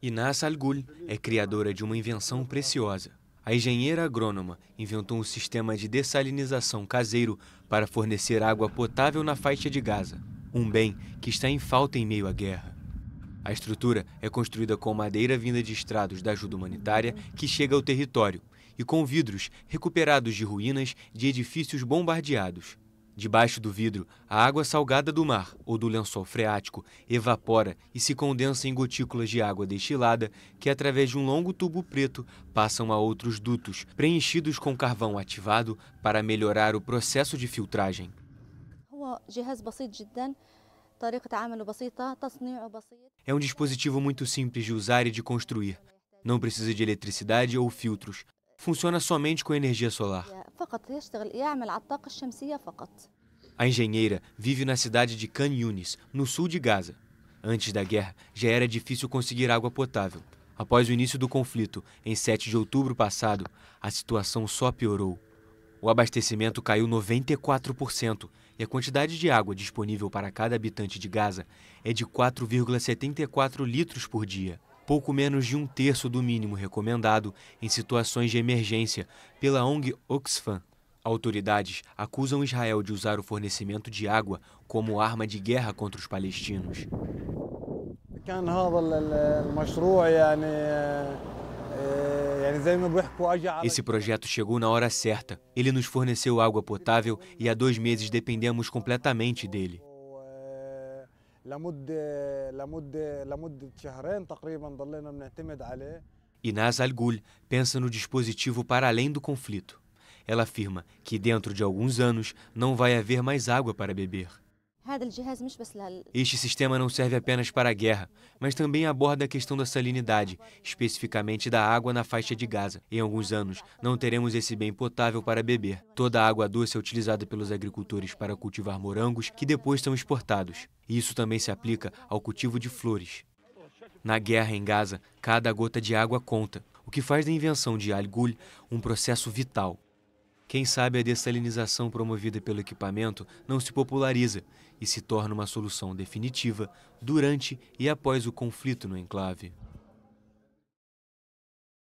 Inás Algul é criadora de uma invenção preciosa. A engenheira agrônoma inventou um sistema de dessalinização caseiro para fornecer água potável na faixa de Gaza, um bem que está em falta em meio à guerra. A estrutura é construída com madeira vinda de estrados da ajuda humanitária que chega ao território e com vidros recuperados de ruínas de edifícios bombardeados. Debaixo do vidro, a água salgada do mar ou do lençol freático evapora e se condensa em gotículas de água destilada que, através de um longo tubo preto, passam a outros dutos, preenchidos com carvão ativado para melhorar o processo de filtragem. É um dispositivo muito simples de usar e de construir. Não precisa de eletricidade ou filtros funciona somente com energia solar. É, a engenheira vive na cidade de Khan Yunis, no sul de Gaza. Antes da guerra, já era difícil conseguir água potável. Após o início do conflito, em 7 de outubro passado, a situação só piorou. O abastecimento caiu 94% e a quantidade de água disponível para cada habitante de Gaza é de 4,74 litros por dia pouco menos de um terço do mínimo recomendado em situações de emergência pela ONG Oxfam. Autoridades acusam Israel de usar o fornecimento de água como arma de guerra contra os palestinos. Esse projeto chegou na hora certa. Ele nos forneceu água potável e há dois meses dependemos completamente dele. لمده لمده لمده شهرين تقريبا ضلينا بنعتمد عليه Inaz Algul pensa no dispositivo para além do conflito. Ela afirma que dentro de alguns anos não vai haver mais água para beber. Este sistema não serve apenas para a guerra, mas também aborda a questão da salinidade, especificamente da água na faixa de Gaza. Em alguns anos, não teremos esse bem potável para beber. Toda a água doce é utilizada pelos agricultores para cultivar morangos, que depois são exportados. E isso também se aplica ao cultivo de flores. Na guerra em Gaza, cada gota de água conta, o que faz da invenção de Al Ghul um processo vital. Quem sabe a dessalinização promovida pelo equipamento não se populariza e se torna uma solução definitiva durante e após o conflito no enclave.